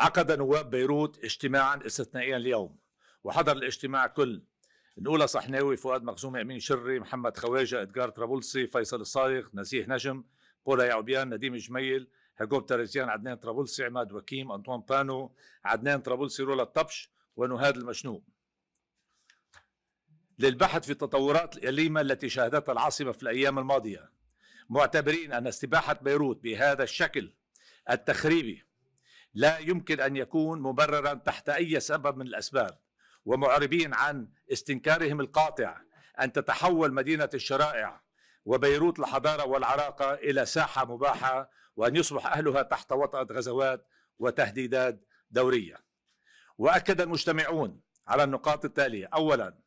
عقد نواب بيروت اجتماعا استثنائيا اليوم وحضر الاجتماع كل نقولة صحناوي فؤاد مخزومي أمين شري محمد خواجة إدغار طرابلسي فيصل الصايغ نزيه نجم بولا يعوبيان نديم جميل هجوب تاريزيان عدنان طرابلسي عماد وكيم أنطوان بانو عدنان طرابلسي رولا الطبش ونهاد المشنوق للبحث في التطورات الأليمة التي شهدتها العاصمة في الأيام الماضية معتبرين أن استباحة بيروت بهذا الشكل التخريبي لا يمكن أن يكون مبررا تحت أي سبب من الأسباب ومعربين عن استنكارهم القاطع أن تتحول مدينة الشرائع وبيروت الحضارة والعراقة إلى ساحة مباحة وأن يصبح أهلها تحت وطأة غزوات وتهديدات دورية وأكد المجتمعون على النقاط التالية أولا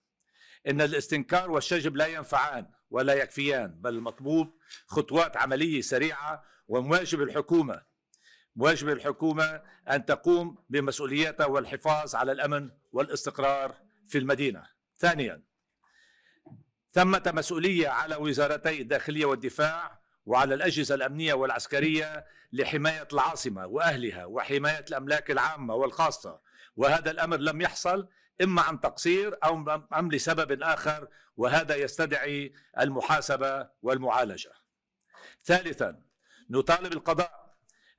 إن الاستنكار والشجب لا ينفعان ولا يكفيان بل المطلوب خطوات عملية سريعة ومواجب الحكومة واجب الحكومة أن تقوم بمسؤوليتها والحفاظ على الأمن والاستقرار في المدينة ثانيا ثمة مسؤولية على وزارتي الداخلية والدفاع وعلى الأجهزة الأمنية والعسكرية لحماية العاصمة وأهلها وحماية الأملاك العامة والخاصة وهذا الأمر لم يحصل إما عن تقصير أو أم لسبب آخر وهذا يستدعي المحاسبة والمعالجة ثالثا نطالب القضاء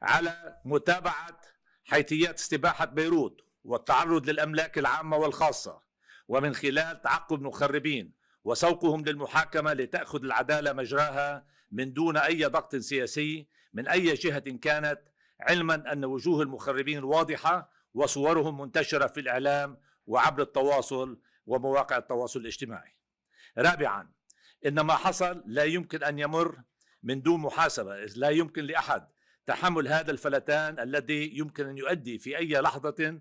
على متابعة حيثيات استباحة بيروت والتعرض للأملاك العامة والخاصة ومن خلال تعقب المخربين وسوقهم للمحاكمة لتأخذ العدالة مجراها من دون أي ضغط سياسي من أي جهة كانت علما أن وجوه المخربين واضحة وصورهم منتشرة في الإعلام وعبر التواصل ومواقع التواصل الاجتماعي رابعا إن ما حصل لا يمكن أن يمر من دون محاسبة إذ لا يمكن لأحد تحمل هذا الفلتان الذي يمكن ان يؤدي في اي لحظه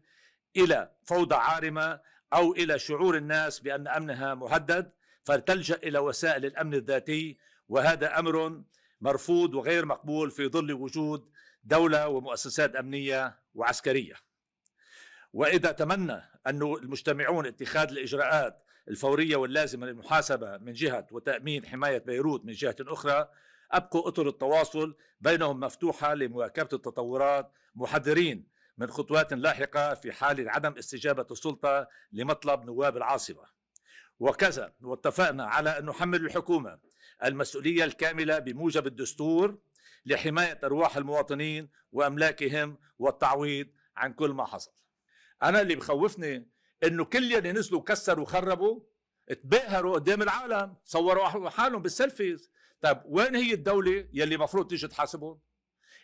الى فوضى عارمه او الى شعور الناس بان امنها مهدد فلتلجا الى وسائل الامن الذاتي وهذا امر مرفوض وغير مقبول في ظل وجود دوله ومؤسسات امنيه وعسكريه. واذا تمنى ان المجتمعون اتخاذ الاجراءات الفوريه واللازمه للمحاسبه من جهه وتامين حمايه بيروت من جهه اخرى أبقوا أطر التواصل بينهم مفتوحة لمواكبة التطورات محذرين من خطوات لاحقة في حال عدم استجابة السلطة لمطلب نواب العاصمة وكذا واتفقنا على أن نحمل الحكومة المسؤولية الكاملة بموجب الدستور لحماية أرواح المواطنين وأملاكهم والتعويض عن كل ما حصل أنا اللي بخوفني أنه كل يلي نزلوا كسروا وخربوا تباهروا قدام العالم صوروا حالهم بالسيلفيز طيب وين هي الدولة يلي المفروض تيجي تحاسبهم؟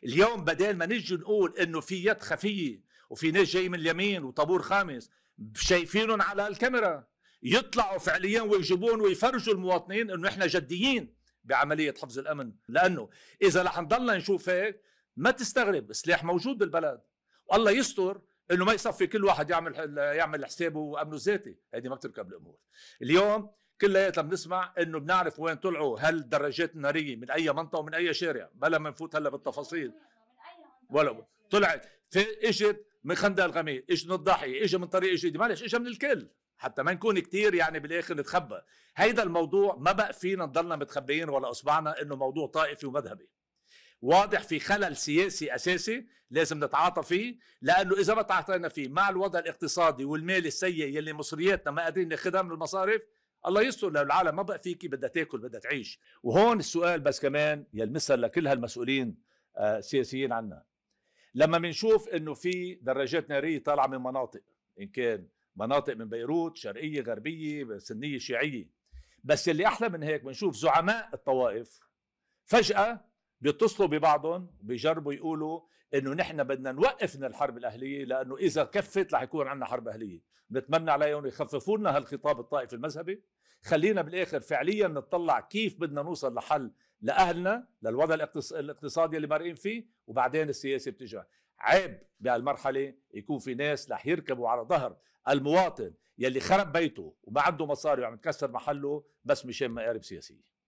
اليوم بدل ما نجي نقول انه في يد خفية وفي ناس جاي من اليمين وطابور خامس شايفينهم على الكاميرا يطلعوا فعليا ويجيبون ويفرجوا المواطنين انه احنا جديين بعملية حفظ الامن لانه اذا رح نضلنا نشوف هيك ما تستغرب السلاح موجود بالبلد والله يستر انه ما يصفي كل واحد يعمل يعمل حسابه وامنه الذاتي هذه ما بتركب الامور اليوم كلياتنا بنسمع انه بنعرف وين طلعوا هل الناريه من اي منطقه ومن اي شارع بلا ما نفوت هلا بالتفاصيل ولا طلعت اجت من خندق الغميد اجت من الضاحيه اجت من طريق جديد معلش اجت من الكل حتى ما نكون كتير يعني بالاخر نتخبى هيدا الموضوع ما بقى فينا نضلنا متخبيين ولا اصبعنا انه موضوع طائفي ومذهبي واضح في خلل سياسي اساسي لازم نتعاطى فيه لانه اذا ما تعاطينا فيه مع الوضع الاقتصادي والمالي السيء يلي مصرياتنا ما قادرين ناخذها من المصارف الله يستر لو العالم ما بقى فيكي بدها تاكل بدها تعيش وهون السؤال بس كمان يلمسها لكل هالمسؤولين آه، السياسيين عنا لما بنشوف انه في دراجات ناريه طالعه من مناطق ان كان مناطق من بيروت شرقيه غربيه سنيه شيعيه بس اللي احلى من هيك بنشوف زعماء الطوائف فجاه بيتصلوا ببعضهم بيجربوا يقولوا انه نحن بدنا نوقف من الحرب الاهليه لانه اذا كفت رح يكون عندنا حرب اهليه، بنتمنى عليهم يخففوا لنا هالخطاب الطائفي المذهبي، خلينا بالاخر فعليا نطلع كيف بدنا نوصل لحل لاهلنا للوضع الاقتصادي اللي مارقين فيه وبعدين السياسه بتجي، عيب بهالمرحله يكون في ناس رح يركبوا على ظهر المواطن يلي خرب بيته وما عنده مصاري وعم يكسر محله بس مشان مقارب سياسيه.